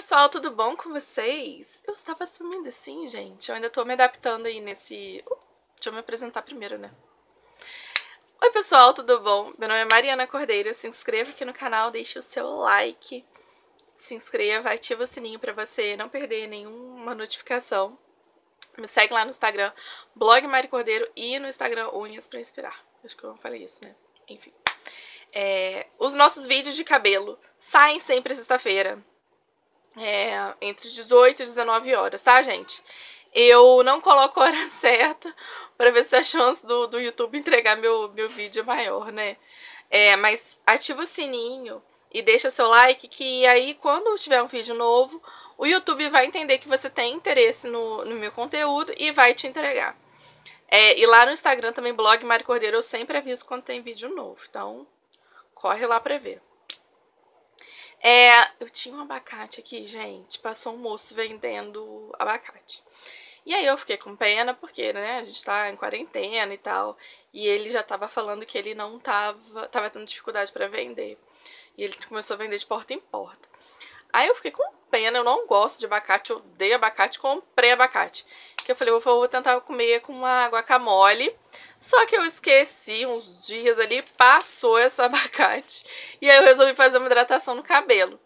Pessoal, tudo bom com vocês? Eu estava sumindo assim, gente. Eu ainda estou me adaptando aí nesse... deixa eu me apresentar primeiro, né? Oi, pessoal, tudo bom? Meu nome é Mariana Cordeiro. Se inscreva aqui no canal, deixe o seu like. Se inscreva, ativa o sininho para você não perder nenhuma notificação. Me segue lá no Instagram, blog Mari Cordeiro e no Instagram Unhas para Inspirar. Acho que eu não falei isso, né? Enfim. É, os nossos vídeos de cabelo saem sempre sexta-feira é, entre 18 e 19 horas, tá, gente? Eu não coloco a hora certa para ver se a chance do, do YouTube entregar meu, meu vídeo é maior, né? É, mas ativa o sininho e deixa seu like, que aí quando tiver um vídeo novo, o YouTube vai entender que você tem interesse no, no meu conteúdo e vai te entregar. É, e lá no Instagram também, blog Mari Cordeiro, eu sempre aviso quando tem vídeo novo. Então, corre lá pra ver. É, eu tinha um abacate aqui, gente. Passou um moço vendendo abacate. E aí eu fiquei com pena, porque, né, a gente tá em quarentena e tal. E ele já tava falando que ele não tava, tava tendo dificuldade para vender. E ele começou a vender de porta em porta. Aí eu fiquei com pena, eu não gosto de abacate, eu odeio abacate, comprei abacate. Que eu falei, eu vou tentar comer com uma guacamole. Só que eu esqueci uns dias ali, passou esse abacate. E aí eu resolvi fazer uma hidratação no cabelo.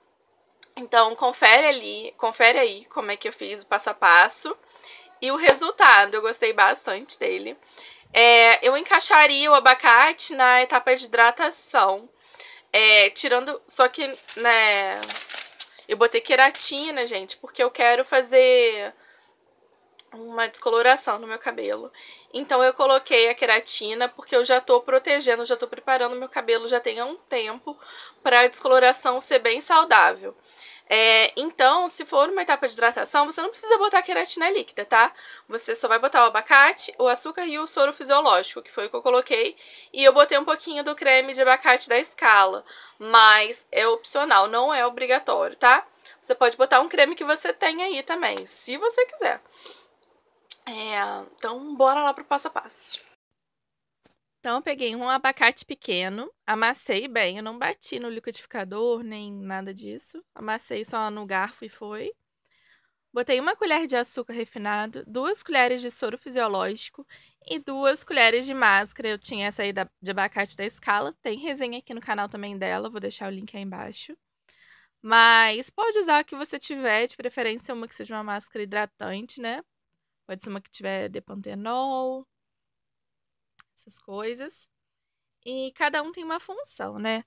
Então, confere ali, confere aí como é que eu fiz o passo a passo. E o resultado, eu gostei bastante dele. É, eu encaixaria o abacate na etapa de hidratação. É, tirando, só que, né, eu botei queratina, gente, porque eu quero fazer uma descoloração no meu cabelo. Então eu coloquei a queratina porque eu já tô protegendo, já tô preparando meu cabelo já tem há um tempo para a descoloração ser bem saudável. É, então, se for uma etapa de hidratação, você não precisa botar queratina líquida, tá? Você só vai botar o abacate, o açúcar e o soro fisiológico, que foi o que eu coloquei. E eu botei um pouquinho do creme de abacate da escala, mas é opcional, não é obrigatório, tá? Você pode botar um creme que você tem aí também, se você quiser. É, então, bora lá pro passo a passo. Então, eu peguei um abacate pequeno, amassei bem. Eu não bati no liquidificador nem nada disso. Amassei só no garfo e foi. Botei uma colher de açúcar refinado, duas colheres de soro fisiológico e duas colheres de máscara. Eu tinha essa aí da, de abacate da escala. Tem resenha aqui no canal também dela, vou deixar o link aí embaixo. Mas pode usar o que você tiver, de preferência uma que seja uma máscara hidratante, né? Pode ser uma que tiver de pantenol, essas coisas. E cada um tem uma função, né?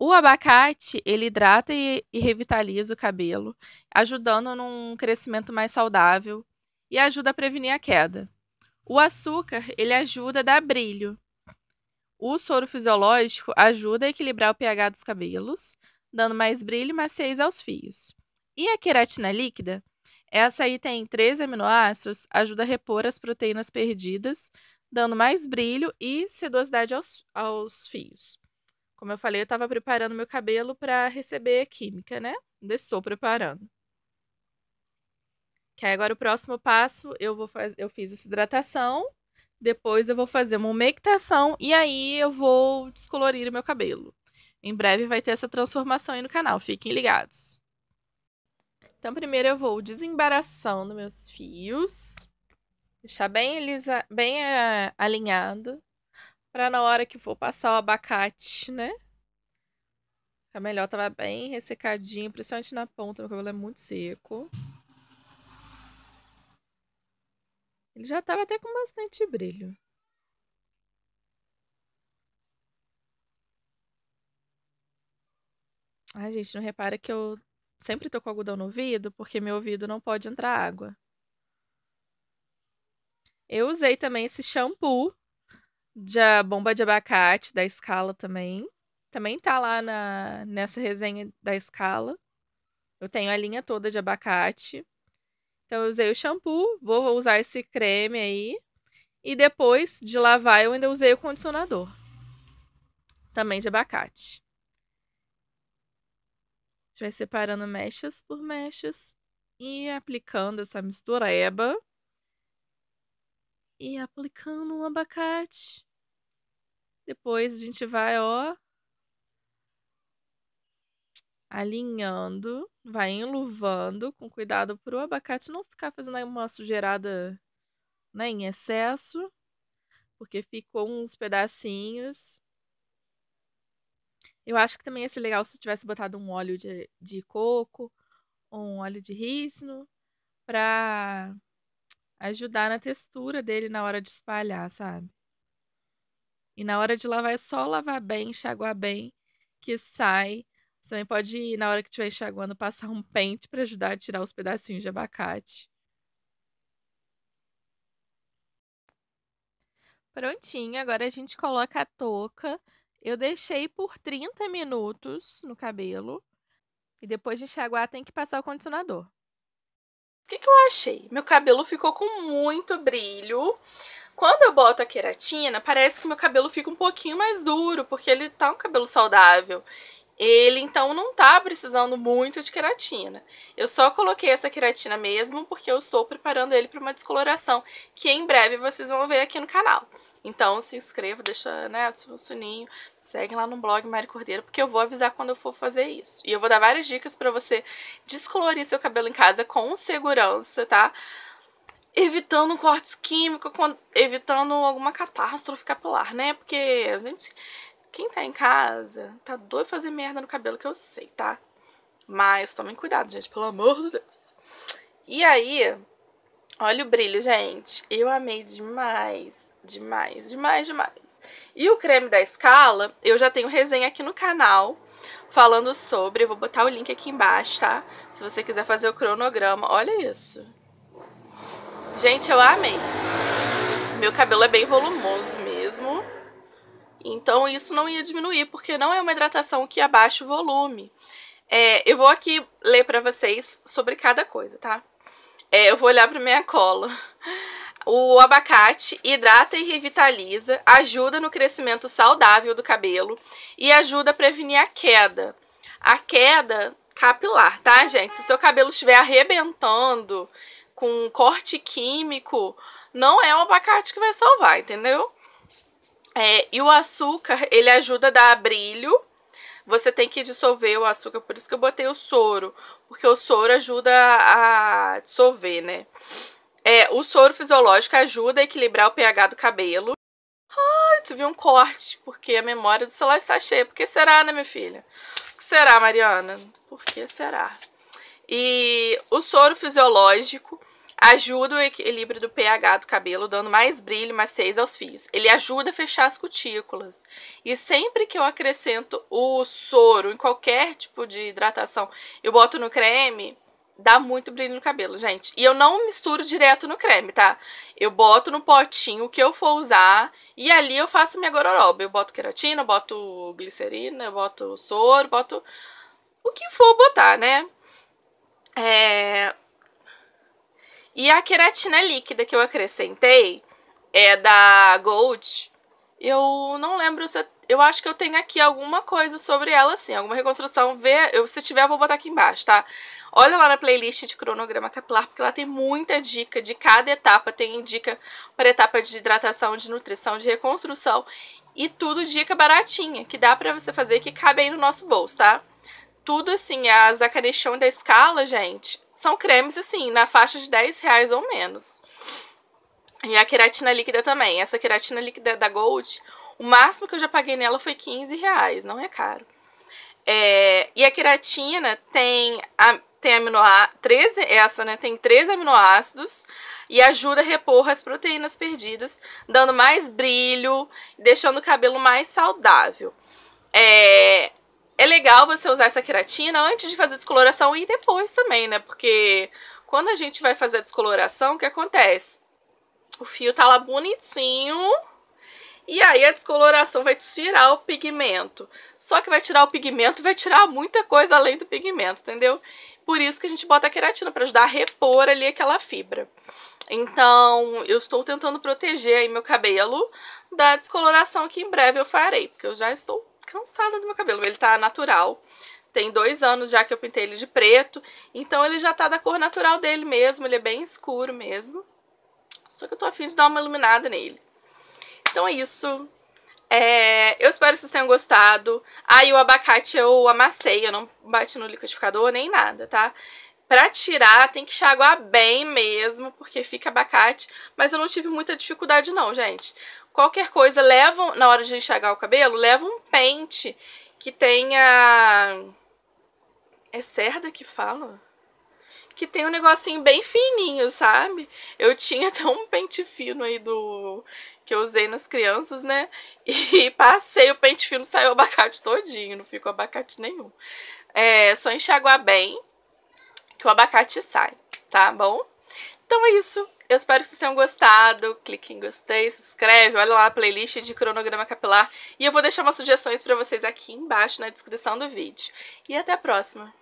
O abacate, ele hidrata e, e revitaliza o cabelo, ajudando num crescimento mais saudável e ajuda a prevenir a queda. O açúcar, ele ajuda a dar brilho. O soro fisiológico ajuda a equilibrar o pH dos cabelos, dando mais brilho e maciez aos fios. E a queratina líquida? Essa aí tem três aminoácidos, ajuda a repor as proteínas perdidas, dando mais brilho e sedosidade aos, aos fios. Como eu falei, eu estava preparando meu cabelo para receber a química, né? Ainda estou preparando. Que agora o próximo passo, eu vou fazer, eu fiz essa hidratação, depois eu vou fazer uma umectação e aí eu vou descolorir o meu cabelo. Em breve vai ter essa transformação aí no canal, fiquem ligados. Então primeiro eu vou desembaraçando meus fios. Deixar bem, lisa, bem é, alinhado. Pra na hora que for passar o abacate, né? Fica melhor, tava bem ressecadinho, principalmente na ponta, meu cabelo é muito seco. Ele já tava até com bastante brilho. Ai, gente, não repara que eu sempre tô com algodão no ouvido, porque meu ouvido não pode entrar água. Eu usei também esse shampoo de bomba de abacate da Escala também. Também tá lá na, nessa resenha da Escala. Eu tenho a linha toda de abacate. Então eu usei o shampoo, vou usar esse creme aí. E depois de lavar eu ainda usei o condicionador. Também de abacate. A gente vai separando mechas por mechas e aplicando essa mistura EBA e aplicando um abacate. Depois a gente vai, ó, alinhando, vai enluvando com cuidado para o abacate não ficar fazendo uma sujeirada né, em excesso, porque ficou uns pedacinhos. Eu acho que também ia ser legal se tivesse botado um óleo de, de coco ou um óleo de rícino para ajudar na textura dele na hora de espalhar, sabe? E na hora de lavar é só lavar bem, enxaguar bem, que sai. Você também pode, na hora que estiver enxaguando, passar um pente para ajudar a tirar os pedacinhos de abacate. Prontinho, agora a gente coloca a touca. Eu deixei por 30 minutos no cabelo. E depois de enxaguar, tem que passar o condicionador. O que, que eu achei? Meu cabelo ficou com muito brilho. Quando eu boto a queratina, parece que meu cabelo fica um pouquinho mais duro, porque ele tá um cabelo saudável. Ele então não tá precisando muito de queratina. Eu só coloquei essa queratina mesmo porque eu estou preparando ele para uma descoloração que em breve vocês vão ver aqui no canal. Então se inscreva, deixa né, o sininho, segue lá no blog Mari Cordeiro porque eu vou avisar quando eu for fazer isso. E eu vou dar várias dicas para você descolorir seu cabelo em casa com segurança, tá? evitando cortes químicos, evitando alguma catástrofe capilar, né? Porque a gente quem tá em casa, tá doido fazer merda no cabelo que eu sei, tá? Mas tomem cuidado, gente, pelo amor de Deus. E aí, olha o brilho, gente. Eu amei demais, demais, demais, demais. E o creme da Scala, eu já tenho resenha aqui no canal falando sobre. Eu vou botar o link aqui embaixo, tá? Se você quiser fazer o cronograma. Olha isso. Gente, eu amei. Meu cabelo é bem volumoso mesmo. Então isso não ia diminuir, porque não é uma hidratação que abaixa o volume. É, eu vou aqui ler para vocês sobre cada coisa, tá? É, eu vou olhar para minha cola. O abacate hidrata e revitaliza, ajuda no crescimento saudável do cabelo e ajuda a prevenir a queda. A queda capilar, tá, gente? Se o seu cabelo estiver arrebentando com um corte químico, não é o abacate que vai salvar, entendeu? É, e o açúcar, ele ajuda a dar brilho. Você tem que dissolver o açúcar, por isso que eu botei o soro, porque o soro ajuda a dissolver, né? É, o soro fisiológico ajuda a equilibrar o pH do cabelo. Ai, tive um corte, porque a memória do celular está cheia. Por que será, né, minha filha? Por que será, Mariana? Por que será? E o soro fisiológico Ajuda o equilíbrio do pH do cabelo, dando mais brilho e maciez aos fios. Ele ajuda a fechar as cutículas. E sempre que eu acrescento o soro em qualquer tipo de hidratação, eu boto no creme, dá muito brilho no cabelo, gente. E eu não misturo direto no creme, tá? Eu boto no potinho o que eu for usar e ali eu faço minha gororoba. Eu boto queratina, eu boto glicerina, eu boto soro, boto o que for botar, né? É, e a queratina líquida que eu acrescentei é da Gold. Eu não lembro se eu, eu acho que eu tenho aqui alguma coisa sobre ela, assim, alguma reconstrução. Vê, eu, se tiver, eu vou botar aqui embaixo, tá? Olha lá na playlist de cronograma capilar, porque ela tem muita dica de cada etapa. Tem dica para etapa de hidratação, de nutrição, de reconstrução. E tudo dica baratinha, que dá pra você fazer, que cabe aí no nosso bolso, tá? Tudo assim, as da Canechão e da Escala, gente, são cremes, assim, na faixa de 10 reais ou menos. E a queratina líquida também. Essa queratina líquida da Gold, o máximo que eu já paguei nela foi 15 reais, não é caro. É, e a queratina tem, a, tem aminoá 13, essa, né, tem 13 aminoácidos e ajuda a repor as proteínas perdidas, dando mais brilho, deixando o cabelo mais saudável. É, é legal você usar essa queratina antes de fazer descoloração e depois também, né? Porque quando a gente vai fazer a descoloração, o que acontece? O fio tá lá bonitinho, e aí a descoloração vai tirar o pigmento. Só que vai tirar o pigmento, e vai tirar muita coisa além do pigmento, entendeu? Por isso que a gente bota a queratina, para ajudar a repor ali aquela fibra. Então, eu estou tentando proteger aí meu cabelo da descoloração que em breve eu farei, porque eu já estou cansada do meu cabelo. Ele tá natural. Tem dois anos já que eu pintei ele de preto. Então ele já tá da cor natural dele mesmo. Ele é bem escuro mesmo. Só que eu tô afim de dar uma iluminada nele. Então é isso. É, eu espero que vocês tenham gostado. Aí ah, o abacate eu amassei, eu não bati no liquidificador nem nada, tá? Para tirar, tem que enxaguar bem mesmo, porque fica abacate. Mas eu não tive muita dificuldade não, gente. Qualquer coisa, leva na hora de enxagar o cabelo, leva um pente que tenha... É cerda que fala? que tem um negocinho bem fininho, sabe? Eu tinha até um pente fino aí do que eu usei nas crianças, né? E passei o pente fino, saiu o abacate todinho, não ficou abacate nenhum. É só enxaguar bem que o abacate sai, tá bom? Então é isso. Eu espero que vocês tenham gostado. Clique em gostei, se inscreve, olha lá a playlist de cronograma capilar. E eu vou deixar umas sugestões para vocês aqui embaixo na descrição do vídeo. E até a próxima!